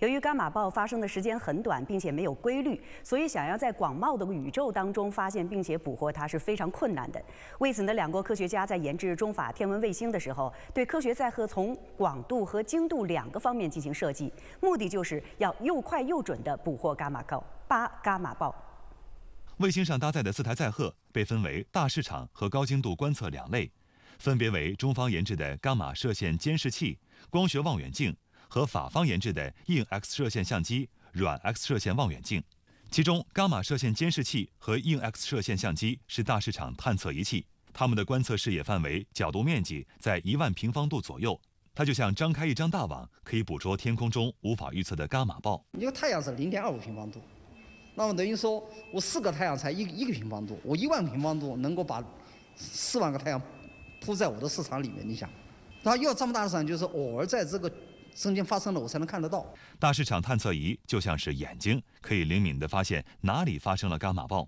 由于伽马暴发生的时间很短，并且没有规律，所以想要在广袤的宇宙当中发现并且捕获它是非常困难的。为此呢，两国科学家在研制中法天文卫星的时候，对科学载荷从广度和精度两个方面进行设计，目的就是要又快又准地捕获伽马暴。八伽马暴。卫星上搭载的四台载荷被分为大市场和高精度观测两类，分别为中方研制的伽马射线监视器、光学望远镜。和法方研制的硬 X 射线相机、软 X 射线望远镜，其中伽马射线监视器和硬 X 射线相机是大市场探测仪器，它们的观测视野范围角度面积在一万平方度左右。它就像张开一张大网，可以捕捉天空中无法预测的伽马暴。因为太阳是零点二五平方度，那么等于说我四个太阳才一一个平方度，我一万平方度能够把四万个太阳铺在我的市场里面。你想，它要这么大的场，就是偶尔在这个。中间发生了，我才能看得到。大市场探测仪就像是眼睛，可以灵敏地发现哪里发生了伽马暴。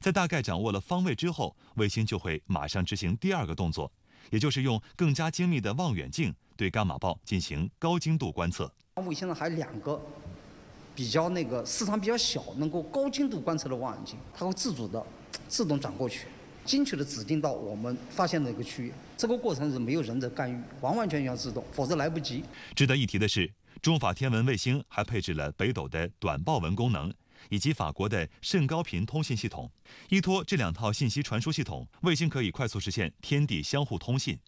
在大概掌握了方位之后，卫星就会马上执行第二个动作，也就是用更加精密的望远镜对伽马暴进行高精度观测。卫星上还有两个比较那个市场比较小，能够高精度观测的望远镜，它会自主的自动转过去。精确地指定到我们发现的一个区域，这个过程是没有人的干预，完完全全自动，否则来不及。值得一提的是，中法天文卫星还配置了北斗的短报文功能，以及法国的甚高频通信系统。依托这两套信息传输系统，卫星可以快速实现天地相互通信。